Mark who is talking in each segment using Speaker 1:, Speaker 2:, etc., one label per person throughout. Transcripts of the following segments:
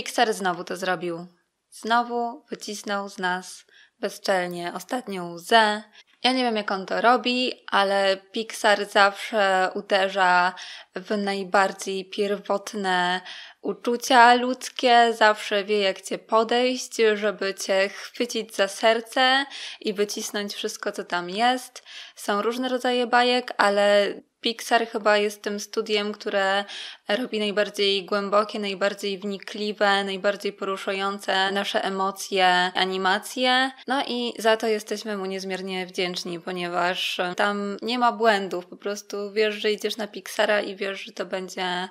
Speaker 1: Pixar znowu to zrobił. Znowu wycisnął z nas bezczelnie ostatnią łzę. Ja nie wiem, jak on to robi, ale Pixar zawsze uderza w najbardziej pierwotne uczucia ludzkie, zawsze wie, jak cię podejść, żeby cię chwycić za serce i wycisnąć wszystko, co tam jest. Są różne rodzaje bajek, ale Pixar chyba jest tym studiem, które robi najbardziej głębokie, najbardziej wnikliwe, najbardziej poruszające nasze emocje, animacje. No i za to jesteśmy mu niezmiernie wdzięczni, ponieważ tam nie ma błędów. Po prostu wiesz, że idziesz na Pixara i wiesz, że to będzie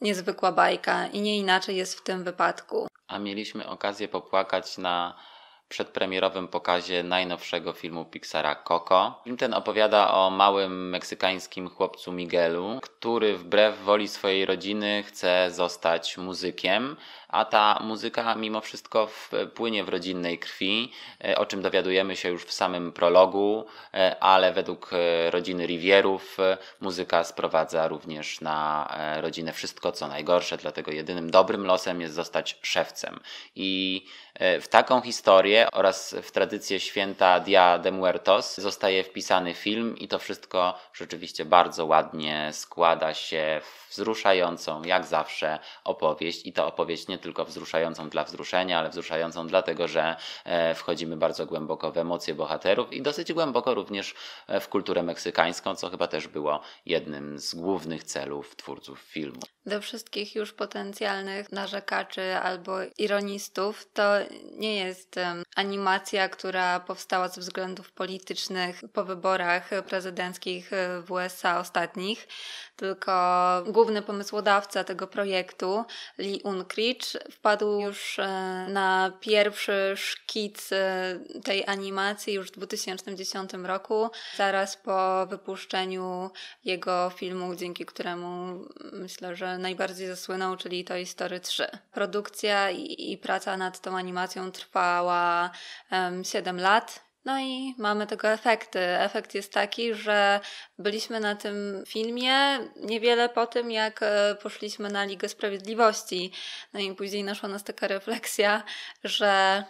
Speaker 1: niezwykła bajka i nie inaczej jest w tym wypadku.
Speaker 2: A mieliśmy okazję popłakać na przedpremierowym pokazie najnowszego filmu Pixara Coco. Film ten opowiada o małym meksykańskim chłopcu Miguelu, który wbrew woli swojej rodziny chce zostać muzykiem, a ta muzyka mimo wszystko płynie w rodzinnej krwi, e, o czym dowiadujemy się już w samym prologu, e, ale według e, rodziny Rivierów muzyka sprowadza również na rodzinę wszystko, co najgorsze, dlatego jedynym dobrym losem jest zostać szewcem. I w taką historię oraz w tradycję święta Dia de Muertos zostaje wpisany film i to wszystko rzeczywiście bardzo ładnie składa się w wzruszającą, jak zawsze, opowieść i ta opowieść nie tylko wzruszającą dla wzruszenia, ale wzruszającą dlatego, że e, wchodzimy bardzo głęboko w emocje bohaterów i dosyć głęboko również e, w kulturę meksykańską, co chyba też było jednym z głównych celów twórców filmu.
Speaker 1: Do wszystkich już potencjalnych narzekaczy albo ironistów to nie jest animacja, która powstała ze względów politycznych po wyborach prezydenckich e, w USA ostatnich, tylko główny pomysłodawca tego projektu, Lee Unkrich, wpadł już e, na pierwszy szkic e, tej animacji już w 2010 roku, zaraz po wypuszczeniu jego filmu, dzięki któremu myślę, że najbardziej zasłynął, czyli Toy Story 3. Produkcja i, i praca nad tą animacją trwała um, 7 lat. No i mamy tego efekty. Efekt jest taki, że byliśmy na tym filmie niewiele po tym, jak e, poszliśmy na Ligę Sprawiedliwości. No i później naszła nas taka refleksja, że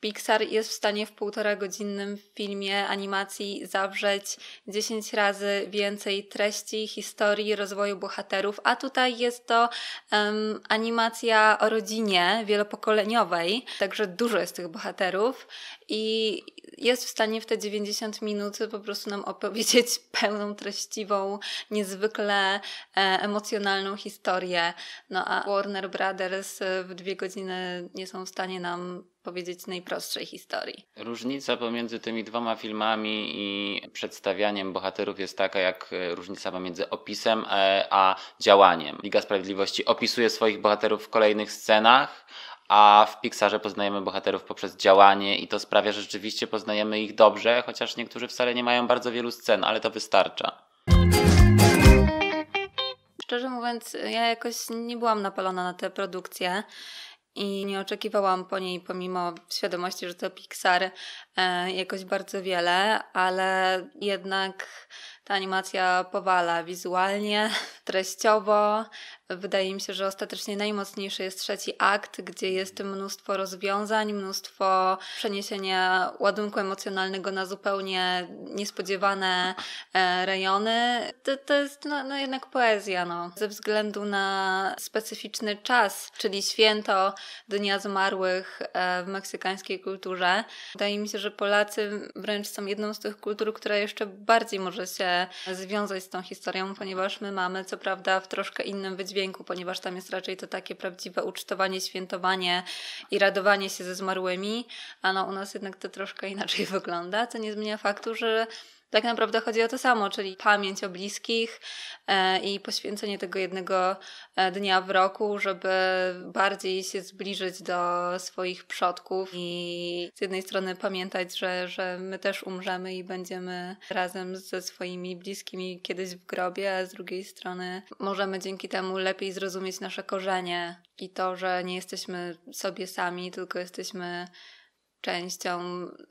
Speaker 1: Pixar jest w stanie w półtora godzinnym filmie animacji zawrzeć 10 razy więcej treści, historii, rozwoju bohaterów, a tutaj jest to um, animacja o rodzinie wielopokoleniowej, także dużo jest tych bohaterów i jest w stanie w te 90 minut po prostu nam opowiedzieć pełną, treściwą, niezwykle e, emocjonalną historię. No a Warner Brothers e, w dwie godziny nie są w stanie nam powiedzieć najprostszej historii.
Speaker 2: Różnica pomiędzy tymi dwoma filmami i przedstawianiem bohaterów jest taka, jak e, różnica pomiędzy opisem a działaniem. Liga Sprawiedliwości opisuje swoich bohaterów w kolejnych scenach, a w Pixarze poznajemy bohaterów poprzez działanie i to sprawia, że rzeczywiście poznajemy ich dobrze, chociaż niektórzy wcale nie mają bardzo wielu scen, ale to wystarcza.
Speaker 1: Szczerze mówiąc, ja jakoś nie byłam napalona na tę produkcję i nie oczekiwałam po niej, pomimo świadomości, że to Pixar, e, jakoś bardzo wiele, ale jednak ta animacja powala wizualnie, treściowo, Wydaje mi się, że ostatecznie najmocniejszy jest trzeci akt, gdzie jest mhm. mnóstwo rozwiązań, mnóstwo przeniesienia ładunku emocjonalnego na zupełnie niespodziewane e, rejony. To, to jest no, no jednak poezja, no. ze względu na specyficzny czas, czyli święto Dnia Zmarłych e, w meksykańskiej kulturze. Wydaje mi się, że Polacy wręcz są jedną z tych kultur, która jeszcze bardziej może się związać z tą historią, ponieważ my mamy, co prawda, w troszkę innym wydźwięku dźwięku, ponieważ tam jest raczej to takie prawdziwe ucztowanie, świętowanie i radowanie się ze zmarłymi, a no u nas jednak to troszkę inaczej wygląda, co nie zmienia faktu, że tak naprawdę chodzi o to samo, czyli pamięć o bliskich e, i poświęcenie tego jednego e, dnia w roku, żeby bardziej się zbliżyć do swoich przodków i z jednej strony pamiętać, że, że my też umrzemy i będziemy razem ze swoimi bliskimi kiedyś w grobie, a z drugiej strony możemy dzięki temu lepiej zrozumieć nasze korzenie i to, że nie jesteśmy sobie sami, tylko jesteśmy częścią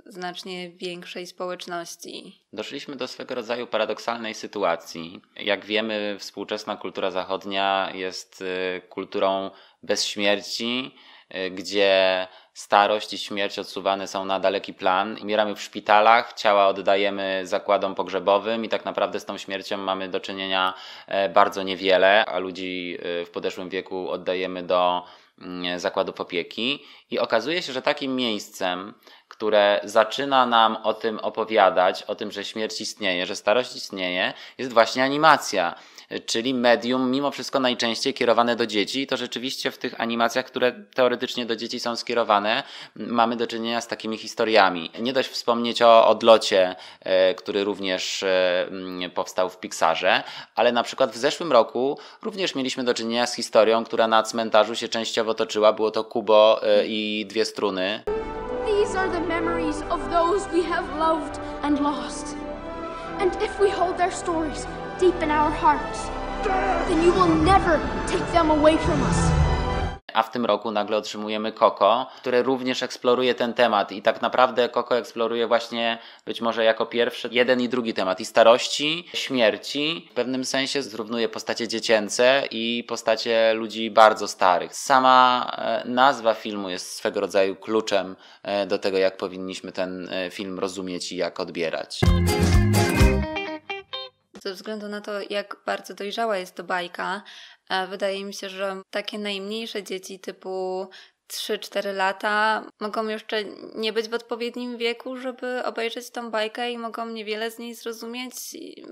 Speaker 1: znacznie większej społeczności.
Speaker 2: Doszliśmy do swego rodzaju paradoksalnej sytuacji. Jak wiemy, współczesna kultura zachodnia jest y, kulturą bez śmierci, E, gdzie starość i śmierć odsuwane są na daleki plan. Umieramy w szpitalach, ciała oddajemy zakładom pogrzebowym i tak naprawdę z tą śmiercią mamy do czynienia e, bardzo niewiele, a ludzi e, w podeszłym wieku oddajemy do mm, zakładów opieki. I okazuje się, że takim miejscem, które zaczyna nam o tym opowiadać, o tym, że śmierć istnieje, że starość istnieje, jest właśnie animacja czyli medium mimo wszystko najczęściej kierowane do dzieci. I to rzeczywiście w tych animacjach, które teoretycznie do dzieci są skierowane, mamy do czynienia z takimi historiami. Nie dość wspomnieć o odlocie, e, który również e, mm, powstał w Pixarze, ale na przykład w zeszłym roku również mieliśmy do czynienia z historią, która na cmentarzu się częściowo toczyła. Było to Kubo e, i dwie struny.
Speaker 1: These are the memories of those we have loved and lost.
Speaker 2: And if we hold their stories deep in our hearts, then you will never
Speaker 1: take them away from us.
Speaker 2: A w tym roku nagle otrzymujemy Koko, które również eksploruje ten temat. I tak naprawdę Koko eksploruje właśnie być może jako pierwszy jeden i drugi temat. I starości, śmierci. W pewnym sensie zrównuje postacie dziecięce i postacie ludzi bardzo starych. Sama e, nazwa filmu jest swego rodzaju kluczem e, do tego, jak powinniśmy ten e, film rozumieć i jak odbierać
Speaker 1: ze względu na to, jak bardzo dojrzała jest to bajka, wydaje mi się, że takie najmniejsze dzieci typu 3-4 lata, mogą jeszcze nie być w odpowiednim wieku, żeby obejrzeć tą bajkę i mogą niewiele z niej zrozumieć,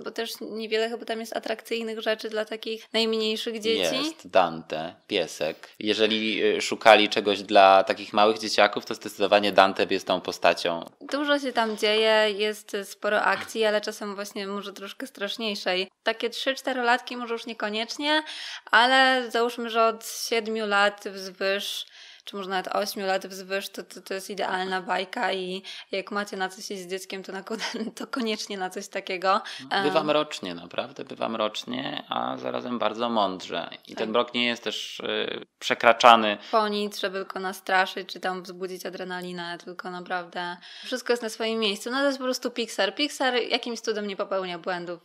Speaker 1: bo też niewiele chyba tam jest atrakcyjnych rzeczy dla takich najmniejszych dzieci. Jest
Speaker 2: Dante, piesek. Jeżeli y, szukali czegoś dla takich małych dzieciaków, to zdecydowanie Dante jest tą postacią.
Speaker 1: Dużo się tam dzieje, jest sporo akcji, ale czasem właśnie może troszkę straszniejszej. Takie 3-4 latki może już niekoniecznie, ale załóżmy, że od 7 lat wzwyż czy może nawet 8 lat wzwyż, to, to, to jest idealna bajka i jak macie na coś iść z dzieckiem, to, na, to koniecznie na coś takiego. No, bywam
Speaker 2: rocznie, naprawdę bywam rocznie, a zarazem bardzo mądrze. I tak. ten blok nie jest też y, przekraczany.
Speaker 1: Po nic, żeby tylko nastraszyć, czy tam wzbudzić adrenalinę, tylko naprawdę wszystko jest na swoim miejscu. No to jest po prostu Pixar. Pixar jakimś cudem nie popełnia błędów.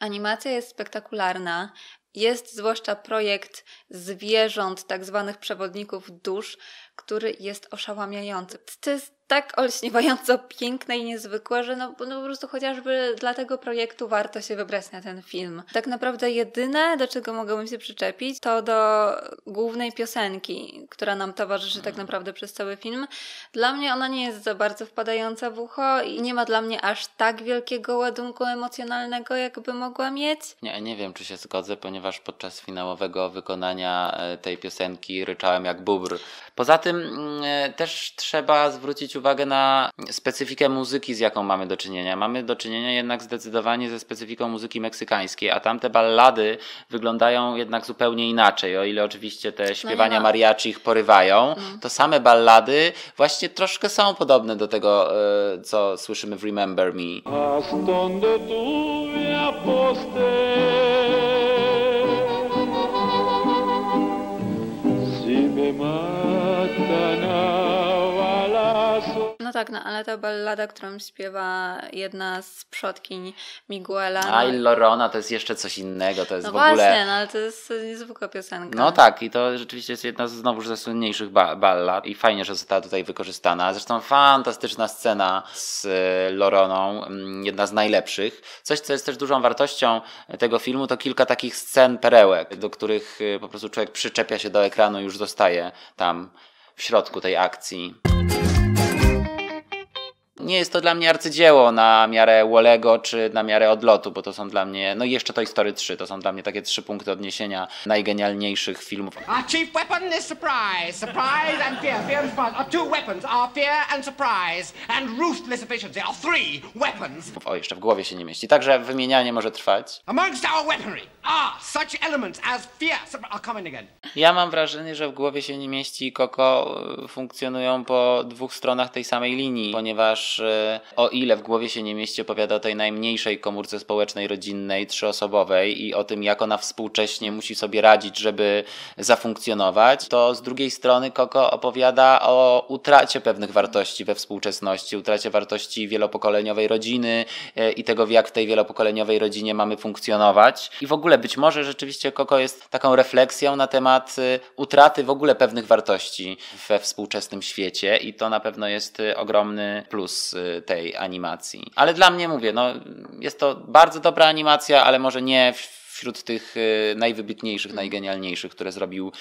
Speaker 1: Animacja jest spektakularna. Jest zwłaszcza projekt zwierząt, tak zwanych przewodników dusz, który jest oszałamiający. To jest tak olśniewająco piękne i niezwykłe, że no, no po prostu chociażby dla tego projektu warto się wybrać na ten film. Tak naprawdę jedyne, do czego mogłabym się przyczepić, to do głównej piosenki, która nam towarzyszy tak hmm. naprawdę przez cały film. Dla mnie ona nie jest za bardzo wpadająca w ucho i nie ma dla mnie aż tak wielkiego ładunku emocjonalnego, jakby mogła mieć.
Speaker 2: Nie, nie wiem, czy się zgodzę, ponieważ podczas finałowego wykonania e, tej piosenki ryczałem jak bubr. Poza tym tym mm, e, też trzeba zwrócić uwagę na specyfikę muzyki, z jaką mamy do czynienia. Mamy do czynienia jednak zdecydowanie ze specyfiką muzyki meksykańskiej, a tamte ballady wyglądają jednak zupełnie inaczej. O ile oczywiście te no śpiewania no mariachi ich porywają, mm. to same ballady właśnie troszkę są podobne do tego, e, co słyszymy w Remember Me.
Speaker 1: tak, no ale ta ballada, którą śpiewa jedna z przodkiń Miguela. No, A i
Speaker 2: Lorona to jest jeszcze coś innego, to jest no w ogóle... właśnie, no,
Speaker 1: ale to jest niezwykła piosenka. No tak
Speaker 2: i to rzeczywiście jest jedna z znowuż ze słynniejszych ba ballad i fajnie, że została tutaj wykorzystana. Zresztą fantastyczna scena z y, Loroną, mm, jedna z najlepszych. Coś, co jest też dużą wartością tego filmu, to kilka takich scen perełek, do których y, po prostu człowiek przyczepia się do ekranu i już zostaje tam w środku tej akcji nie jest to dla mnie arcydzieło na miarę Wolego czy na miarę Odlotu, bo to są dla mnie, no jeszcze to i Story 3, to są dla mnie takie trzy punkty odniesienia najgenialniejszych filmów. chief weapon is surprise, surprise and fear, fear and surprise. Our two weapons are fear and surprise and ruthless efficiency are three weapons. O, jeszcze w głowie się nie mieści, także wymienianie może trwać. Amongst our weaponry are such elements as fear, again. Ja mam wrażenie, że w głowie się nie mieści i Koko y, funkcjonują po dwóch stronach tej samej linii, ponieważ E, o ile w głowie się nie mieści opowiada o tej najmniejszej komórce społecznej, rodzinnej, trzyosobowej i o tym, jak ona współcześnie musi sobie radzić, żeby zafunkcjonować, to z drugiej strony Koko opowiada o utracie pewnych wartości we współczesności, utracie wartości wielopokoleniowej rodziny e, i tego, jak w tej wielopokoleniowej rodzinie mamy funkcjonować. I w ogóle być może rzeczywiście Koko jest taką refleksją na temat e, utraty w ogóle pewnych wartości we współczesnym świecie i to na pewno jest ogromny plus plus y, tej animacji. Ale dla mnie mówię, no, jest to bardzo dobra animacja, ale może nie wśród tych y, najwybitniejszych, mm. najgenialniejszych, które zrobił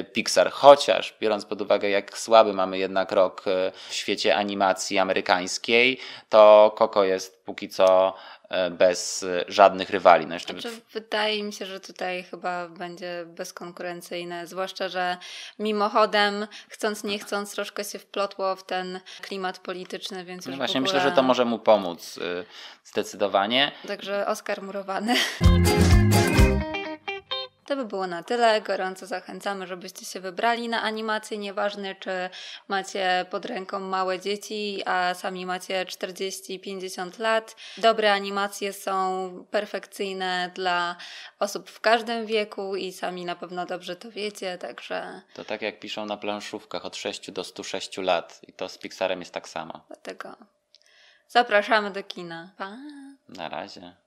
Speaker 2: y, Pixar. Chociaż biorąc pod uwagę, jak słaby mamy jednak rok w świecie animacji amerykańskiej, to Coco jest póki co E, bez e, żadnych rywali. No jeszcze... Znaczy,
Speaker 1: wydaje mi się, że tutaj chyba będzie bezkonkurencyjne, zwłaszcza, że mimochodem, chcąc nie tak. chcąc, troszkę się wplotło w ten klimat polityczny, więc no Właśnie ogóle... myślę, że to może
Speaker 2: mu pomóc y, zdecydowanie.
Speaker 1: Także Oskar murowany. To by było na tyle. Gorąco zachęcamy, żebyście się wybrali na animację. Nieważne, czy macie pod ręką małe dzieci, a sami macie 40-50 lat. Dobre animacje są perfekcyjne dla osób w każdym wieku i sami na pewno dobrze to wiecie, także...
Speaker 2: To tak jak piszą na planszówkach od 6 do 106 lat i to z Pixarem jest tak samo.
Speaker 1: Dlatego zapraszamy do kina. Pa!
Speaker 2: Na razie.